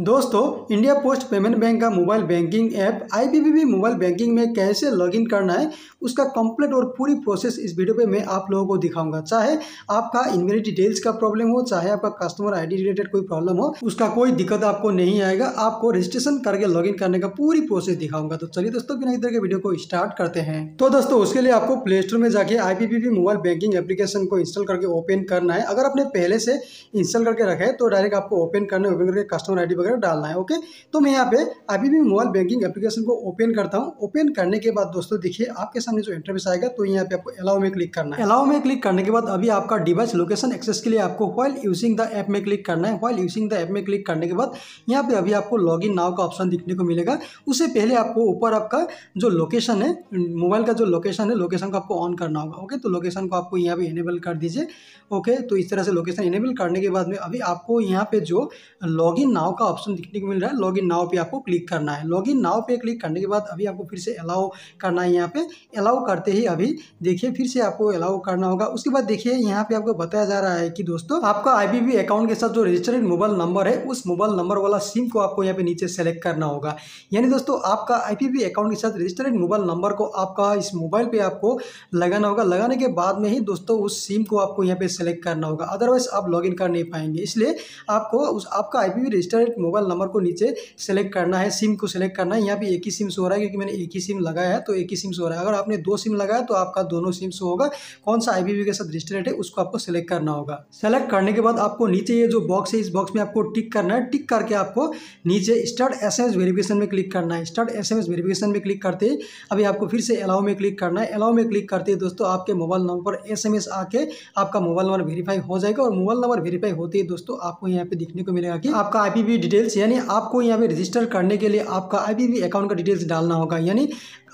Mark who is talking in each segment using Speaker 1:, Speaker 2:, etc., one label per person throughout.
Speaker 1: दोस्तों India post payment bank का mobile banking app I mobile banking में कैसे लॉगिन करना है उसका कंप्लीट और पूरी प्रोसेस इस वीडियो पे मैं आप लोगों को दिखाऊंगा चाहे आपका इनमेरी डिटेल्स का प्रॉब्लम हो चाहे आपका कस्टमर आईडी रिलेटेड कोई प्रॉब्लम हो उसका कोई दिक्कत आपको नहीं आएगा आपको रजिस्ट्रेशन करके लॉग करने का पूरी प्रोसेस दिखाऊंगा तो चलिए दोस्तों बिना इधर के वीडियो को स्टार्ट करते हैं तो दोस्तों उसके लिए आपको प्ले स्टोर में जाके आई मोबाइल बैंकिंग एप्लीकेशन को इंस्टॉल करके ओपन करना है अगर आपने पहले से इंस्टॉल करके रखा है तो डायरेक्ट आपको ओपन करना ओपन करके कस्टमर आई वगैरह डालना है ओके तो मैं यहाँ पे अभी भी मोबाइल बैंकिंग एप्लीकेशन को ओपन करता हूँ ओपन करने के बाद दोस्तों देखिए आपके सामने जो इंटरव्यूस आएगा तो यहाँ पे आपको अलाउ में क्लिक करना है अलाउ में क्लिक करने के बाद अभी आपका डिवाइस लोकेशन एक्सेस के लिए आपको वाइल यूजिंग द ऐप में क्लिक करना है वाइल यूजिंग द ऐप में क्लिक करने के बाद यहाँ पे अभी आपको लॉग इन नाव का ऑप्शन दिखने को मिलेगा उससे पहले आपको ऊपर आपका जो लोकेशन है मोबाइल का जो लोकेशन है लोकेशन को आपको ऑन करना होगा ओके तो लोकेशन को आपको यहाँ पे इनेबल कर दीजिए ओके तो इस तरह से लोकेशन इनेबल करने के बाद में अभी आपको यहाँ पे जो लॉग इन नाव का ऑप्शन दिखने को मिल रहा है लॉग इन नाव पे आपको क्लिक करना है लॉग इन नाव पे क्लिक करने के बाद अभी आपको फिर से अलाउ करना है यहाँ पे अलाउ करते ही अभी देखिए फिर से आपको अलाउ करना होगा उसके बाद देखिए यहाँ पे आपको बताया जा रहा है कि दोस्तों आपका आई अकाउंट के साथ जो रजिस्टर्ड मोबाइल नंबर है उस मोबाइल नंबर वाला सिम को आपको यहाँ पे नीचे सेलेक्ट करना होगा यानी दोस्तों आपका आई अकाउंट के साथ रजिस्टर्ड मोबाइल नंबर को आपका इस मोबाइल पर आपको लगाना होगा लगाने के बाद में ही दोस्तों उस सिम को आपको यहाँ पे सेलेक्ट करना होगा अदरवाइज आप लॉग कर नहीं पाएंगे इसलिए आपको उस आपका आई रजिस्टर्ड मोबाइल नंबर को नीचे सेलेक्ट करना है सिम को सेलेक्ट करना है यहाँ पे एक ही सिम शो रहा है क्योंकि मैंने एक ही सिम लगाया है तो एक ही सिम शो रहा है अगर आपने दो सिम लगाया तो आपका दोनों सिम शो होगा कौन सा आई के साथ रजिस्टर्ड है उसको आपको सेलेक्ट करना होगा सेलेक्ट करने के बाद आपको नीचे ये जो बॉक्स है इस बॉक्स में आपको टिक करना है टिक करके आपको नीचे स्टार्ट एस एम में क्लिक करना है स्टार्ट एस वेरिफिकेशन में क्लिक करते ही अभी आपको फिर से अलाउ में क्लिक करना है अलाउ में क्लिक करते ही दोस्तों आपके मोबाइल नंबर पर एस आके आपका मोबाइल नंबर वेरीफाई हो जाएगा और मोबाइल नंबर वेरीफाई होते ही दोस्तों आपको यहाँ पे देखने को मिलेगा कि आपका आईपीवी डिटेल्स यानी आपको यहाँ पे रजिस्टर करने के लिए आपका आईपीवी अकाउंट का डिटेल्स डालना होगा यानी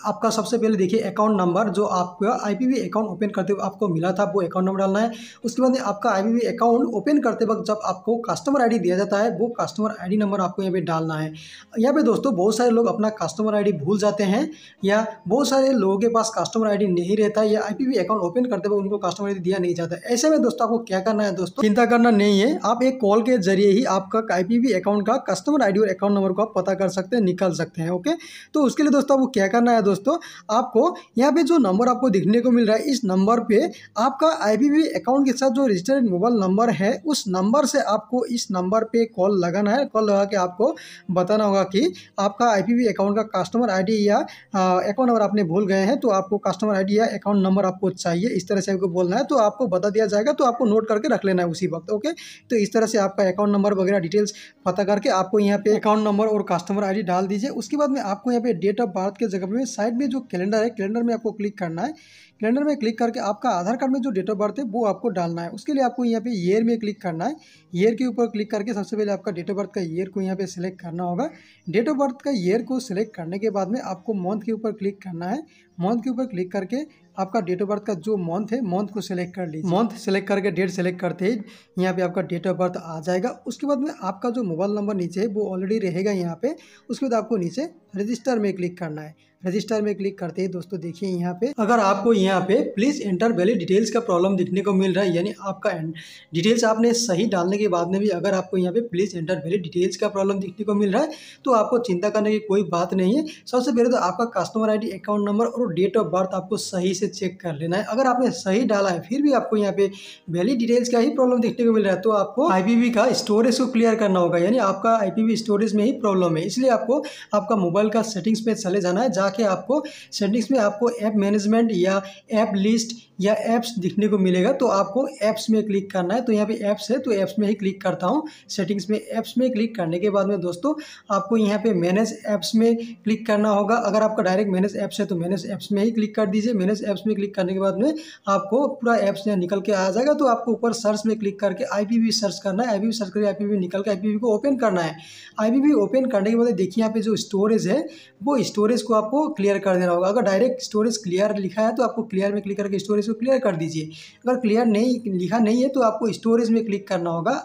Speaker 1: आपका सबसे पहले देखिए अकाउंट नंबर जो आपका आईपीवी अकाउंट ओपन करते वक्त आपको मिला था वो अकाउंट नंबर डालना है उसके बाद आपका आईपीवी अकाउंट ओपन करते वक्त जब आपको कस्टमर आईडी दिया जाता है वो कस्टमर आईडी नंबर आपको यहाँ पे डालना है यहाँ पे दोस्तों बहुत सारे लोग अपना कस्टमर आईडी भूल जाते हैं या बहुत सारे लोगों के पास कस्टमर आई नहीं रहता या आईपीवी अकाउंट ओपन करते वक्त उनको कस्टमर आई दिया नहीं जाता ऐसे में दोस्तों आपको क्या करना है दोस्तों चिंता करना नहीं है आप एक कॉल के जरिए ही आपका आईपीवी अकाउंट का कस्टमर आईडी और अकाउंट नंबर को आप पता कर सकते हैं निकाल सकते हैं ओके तो उसके लिए दोस्तों आपको क्या करना है दोस्तों आपको यहाँ पे जो नंबर आपको दिखने को मिल रहा है इस नंबर पे आपका आई अकाउंट के साथ जो रजिस्टर्ड मोबाइल नंबर है उस नंबर से आपको इस नंबर पर कॉल लगाना है कॉल लगा के आपको बताना होगा कि आपका आई अकाउंट का कस्टमर आई या अकाउंट नंबर आपने भूल गए हैं तो आपको कस्टमर आई या अकाउंट नंबर आपको चाहिए इस तरह से आपको बोलना है तो आपको बता दिया जाएगा तो आपको नोट करके रख लेना है उसी वक्त ओके तो इस तरह से आपका अकाउंट नंबर वगैरह डिटेल्स पता कर करके आपको यहाँ पे अकाउंट नंबर और कस्टमर आईडी डाल दीजिए उसके बाद में आपको यहाँ पे डेट ऑफ बर्थ के जगह पे साइड में जो कैलेंडर है कैलेंडर में आपको क्लिक करना है कैलेंडर में क्लिक करके आपका आधार कार्ड में जो डेट ऑफ बर्थ है वो आपको डालना है उसके लिए आपको यहाँ पे ईयर में क्लिक करना है ईयर के ऊपर क्लिक करके सबसे पहले आपका डेट ऑफ बर्थ का ईयर को यहाँ पे सिलेक्ट करना होगा डेट ऑफ बर्थ का ईयर को सिलेक्ट करने के बाद में आपको मंथ के ऊपर क्लिक करना है मंथ के ऊपर क्लिक करके आपका डेट ऑफ बर्थ का जो मंथ है मंथ को सिलेक्ट कर लीजिए मंथ सेलेक्ट करके डेट सेलेक्ट करते ही यहाँ पे आपका डेट ऑफ बर्थ आ जाएगा उसके बाद में आपका जो मोबाइल नंबर नीचे है वो ऑलरेडी रहेगा यहाँ पे उसके बाद आपको नीचे रजिस्टर में क्लिक करना है रजिस्टर में क्लिक करते ही दोस्तों देखिए यहाँ पे अगर आपको यहाँ पे प्लीज़ एंटर वैली डिटेल्स का प्रॉब्लम देखने को मिल रहा है यानी आपका डिटेल्स आपने सही डालने के बाद में भी अगर आपको यहाँ पे प्लीज़ एंटर वैली डिटेल्स का प्रॉब्लम देखने को मिल रहा है तो आपको चिंता करने की कोई बात नहीं है सबसे पहले तो आपका कस्टमर डी अकाउंट नंबर और डेट ऑफ बर्थ आपको सही से चेक कर लेना है अगर आपने सही डाला है फिर भी आपको यहाँ पे वैली डिटेल्स का ही प्रॉब्लम देखने को मिल रहा है तो आपको आई का स्टोरेज को क्लियर करना होगा यानी आपका आई स्टोरेज में ही प्रॉब्लम है इसलिए आपको आपका मोबाइल मोबाइल का सेटिंग्स पे चले जाना है जाके आपको सेटिंग्स में आपको ऐप मैनेजमेंट या ऐप लिस्ट या ऐप्स दिखने को मिलेगा तो आपको ऐप्स में क्लिक करना है तो यहाँ पे ऐप्स है तो ऐप्स में ही क्लिक करता हूँ सेटिंग्स में ऐप्स में क्लिक करने के बाद में दोस्तों आपको यहाँ पे मैनेज ऐप्स में क्लिक करना होगा अगर आपका डायरेक्ट मैनेज ऐप्स है तो मैनेज ऐप्स में ही क्लिक कर दीजिए मैनेज ऐप्स में क्लिक करने के बाद में आपको पूरा ऐप्स यहाँ निकल के आ जाएगा तो आपको ऊपर सर्च में क्लिक करके आई सर्च करना है आई सर्च करके आई निकल के आई को ओपन करना है आई ओपन करने के बाद देखिए यहाँ पे जो स्टोरेज है है वो स्टोरेज को आपको क्लियर कर देना होगा अगर डायरेक्ट स्टोरेज क्लियर लिखा है तो आपको क्लियर में क्लिक करके स्टोरेज को क्लियर कर दीजिए अगर क्लियर नहीं लिखा नहीं है तो आपको स्टोरेज में क्लिक करना होगा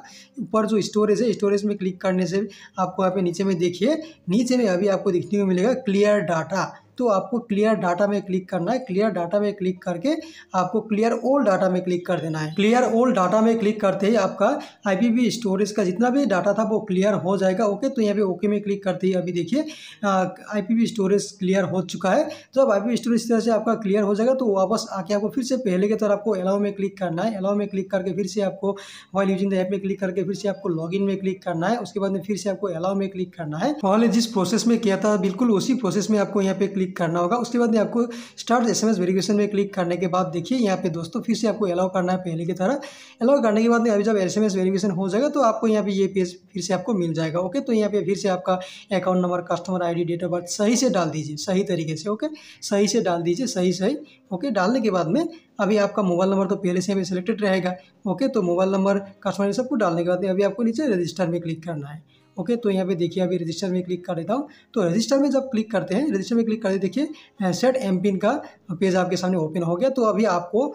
Speaker 1: ऊपर जो स्टोरेज है स्टोरेज में क्लिक करने से आपको यहाँ पे नीचे में देखिए नीचे में अभी आपको देखने को मिलेगा क्लियर डाटा तो आपको क्लियर डाटा में क्लिक करना है क्लियर डाटा में क्लिक करके आपको क्लियर ओल्ड डाटा में क्लिक कर देना है क्लियर ओल्ड डाटा में क्लिक करते ही आपका आई स्टोरेज का जितना भी डाटा था वो क्लियर हो जाएगा ओके तो यहाँ पे ओके में क्लिक करते ही अभी देखिए आई स्टोरेज क्लियर हो चुका है जब आई स्टोरेज इस तरह से आपका क्लियर हो जाएगा तो वापस आके आपको फिर से पहले के तरह आपको अलाउ में क्लिक करना है अलाउ में क्लिक करके फिर से आपको वाइल यूजिंग द ऐप में क्लिक करके फिर से आपको लॉग में क्लिक करना है उसके बाद में फिर से आपको अलाउ में क्लिक करना है पहले जिस प्रोसेस में किया था बिल्कुल उसी प्रोसेस में आपको यहाँ पे क्लिक क्लिक करना होगा उसके बाद में आपको स्टार्ट एस एम वेरिफिकेशन में क्लिक करने के बाद देखिए यहाँ पे दोस्तों फिर से आपको अलाउ करना है पहले की तरह अलाउ करने के बाद में अभी जब एस एम वेरिफिकेशन हो जाएगा तो आपको यहाँ पे ये पेज फिर से आपको मिल जाएगा ओके तो यहाँ पे फिर से आपका account number customer D date of birth सही से डाल दीजिए सही तरीके से ओके सही से डाल दीजिए सही सही ओके डालने के बाद में अभी आपका मोबाइल नंबर तो पहले से अभी सिलेक्टेड रहेगा ओके तो मोबाइल नंबर कस्टमर सबको डालने के बाद अभी आपको नीचे रजिस्टर में क्लिक करना है ओके तो यहाँ पे देखिए अभी रजिस्टर में क्लिक कर देता हूँ तो रजिस्टर में जब क्लिक करते हैं रजिस्टर में क्लिक करते देखिए सेट एम पिन का पेज आपके सामने ओपन हो गया तो अभी आपको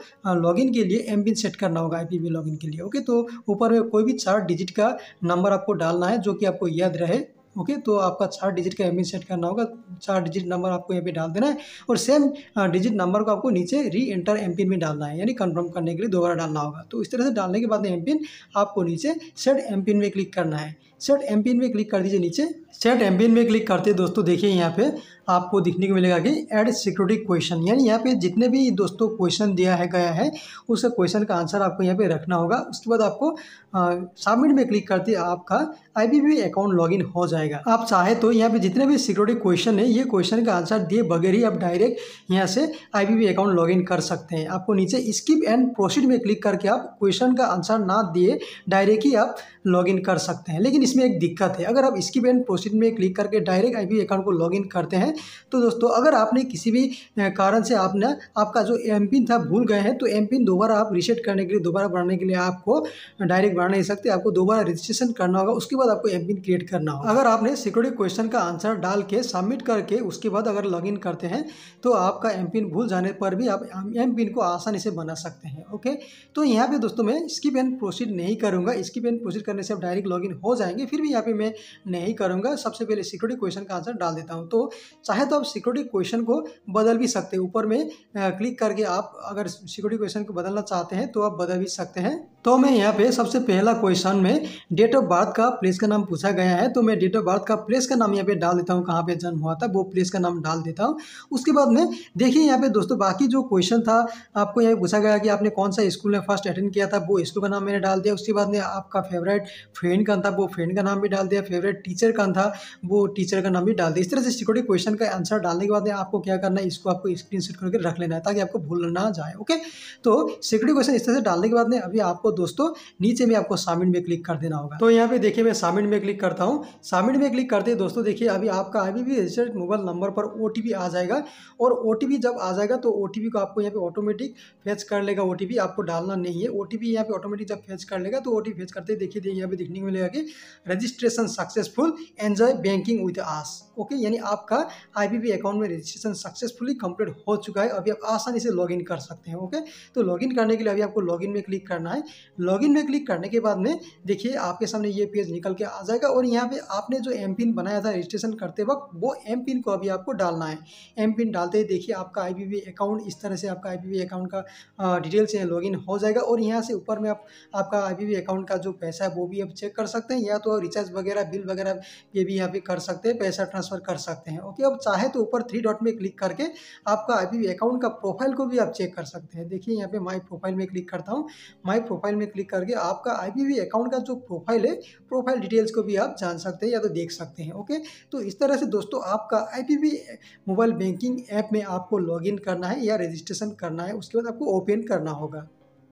Speaker 1: लॉगिन के लिए एम पिन सेट करना होगा आई पी लॉगिन के लिए ओके तो ऊपर में कोई भी चार डिजिट का नंबर आपको डालना है जो कि आपको याद रहे ओके okay, तो आपका चार डिजिट का एम सेट करना होगा चार डिजिट नंबर आपको यहाँ पे डाल देना है और सेम डिजिट नंबर को आपको नीचे री एंटर एम में डालना है यानी कंफर्म करने के लिए दोबारा डालना होगा तो इस तरह से डालने के बाद एम आपको नीचे सेट एम में क्लिक करना है सेट एम में क्लिक कर दीजिए नीचे सेट एम में क्लिक करते दोस्तों देखिए यहाँ पे आपको दिखने को मिलेगा कि एड सिक्योरिटी क्वेश्चन यानी यहाँ पे जितने भी दोस्तों क्वेश्चन दिया है गया है उस क्वेश्चन का आंसर आपको यहाँ पे रखना होगा उसके बाद आपको सबमिट में क्लिक करते आपका आई अकाउंट लॉगिन हो जाएगा आप चाहे तो यहाँ पे जितने भी सिक्योरिटी क्वेश्चन है ये क्वेश्चन का आंसर दिए बगैर ही आप डायरेक्ट यहाँ से आई अकाउंट लॉगिन कर सकते हैं आपको नीचे स्किप एंड प्रोसीड में क्लिक करके आप क्वेश्चन का आंसर ना दिए डायरेक्ट ही आप लॉगिन कर सकते हैं लेकिन इसमें एक दिक्कत है अगर आप इसकी एंड प्रोसीड में क्लिक करके डायरेक्ट आई अकाउंट को लॉग करते हैं तो दोस्तों अगर आपने किसी भी कारण से आपने आपका जो एम पिन था भूल गए हैं तो एम पिन दोबारा आप रिसेट करने के लिए दोबारा बढ़ाने के लिए आपको डायरेक्ट बना नहीं सकते आपको दोबारा रजिस्ट्रेशन करना होगा उसके बाद आपको एम क्रिएट करना होगा अगर आपने सिक्योरिटी क्वेश्चन का आंसर डाल के सबमिट करके उसके बाद अगर लॉग करते हैं तो आपका एम पिन भूल जाने पर भी आप एम पिन को आसानी से बना सकते हैं ओके तो यहाँ पे दोस्तों मैं स्किप एंड प्रोसीड नहीं करूँगा स्किप एंड प्रोसीड करने से आप डायरेक्ट लॉग हो जाएंगे जाएंगे फिर भी यहाँ पे मैं नहीं करूँगा सबसे पहले सिक्योरिटी क्वेश्चन का आंसर डाल देता हूँ तो चाहे तो आप सिक्योरिटी क्वेश्चन को बदल भी सकते हैं ऊपर में क्लिक करके आप अगर सिक्योरिटी क्वेश्चन को बदलना चाहते हैं तो आप बदल भी सकते हैं तो मैं यहाँ पे सबसे पहला क्वेश्चन में डेट ऑफ बर्थ का प्लेस का नाम पूछा गया है तो मैं डेट ऑफ बर्थ का प्लेस का नाम यहाँ पे डाल देता हूँ कहाँ पे जन्म हुआ था वो प्लेस का नाम डाल देता हूँ उसके बाद में देखिए यहाँ पे दोस्तों बाकी जो क्वेश्चन था आपको यहाँ पूछा गया कि आपने कौन सा स्कूल में फर्स्ट अटेंड किया था वो स्कूल का नाम मैंने डाल दिया उसके बाद में आपका फेवरेट फ्रेंड का था वो फ्रेंड का नाम भी डाल दिया फेवरेट टीचर का था वो टीचर का नाम भी डाल दिया इस तरह से सिक्योरिटी क्वेश्चन का आंसर डालने के बाद आपको क्या करना है इसको आपको स्क्रीन करके रख लेना है ताकि आपको भूल ना जाए ओके तो सिक्योरिटी क्वेश्चन इस तरह से डालने के बाद में अभी आपको दोस्तों नीचे में आपको सामिन में क्लिक कर देना होगा तो यहाँ पे देखिए मैं सामिन में क्लिक करता हूँ सामिन में क्लिक करते दोस्तों देखिए अभी आपका अभी भी रजिस्टर्ड मोबाइल नंबर पर ओ आ जाएगा और ओ जब आ जाएगा तो ओ को आपको यहाँ पे ऑटोमेटिक फेच कर लेगा ओ आपको डालना नहीं है ओ टी यहाँ पे ऑटोमेटिक जब फेच कर लेगा तो ओ फेच करते देखिए यहाँ पे दिखने को मिलेगा कि registration successful enjoy banking with us okay यानी आपका आईपीपी अकाउंट में रजिस्ट्रेशन सक्सेसफुली कंप्लीट हो चुका है अभी आप आसानी से लॉगिन कर सकते हैं ओके तो लॉगिन करने के लिए अभी आपको लॉगिन में क्लिक करना है लॉगिन में क्लिक करने के बाद में देखिए आपके सामने ये पेज निकल के आ जाएगा और यहाँ पे आपने जो एम पिन बनाया था रजिस्ट्रेशन करते वक्त वो एम पिन को अभी आपको डालना है एम पिन डालते ही देखिए आपका आई अकाउंट इस तरह से आपका आई अकाउंट का डिटेल्स यहाँ लॉगिन हो जाएगा और यहाँ से ऊपर में आप आपका आई अकाउंट का जो पैसा है वो भी आप चेक कर सकते हैं या तो रिचार्ज वगैरह बिल वगैरह ये भी यहाँ पे कर सकते हैं पैसा ट्रांसफ़र कर सकते हैं ओके अब चाहे तो ऊपर थ्री डॉट में क्लिक करके आपका आई अकाउंट का प्रोफाइल को भी आप चेक कर सकते हैं देखिए यहाँ पे माई प्रोफाइल में क्लिक करता हूँ माई प्रोफाइल प्रोफाइल में क्लिक करके आपका आई अकाउंट का जो प्रोफाइल है प्रोफाइल डिटेल्स को भी आप जान सकते हैं या तो देख सकते हैं ओके तो इस तरह से दोस्तों आपका आई मोबाइल बैंकिंग ऐप में आपको लॉग करना है या रजिस्ट्रेशन करना है उसके बाद आपको ओपन करना होगा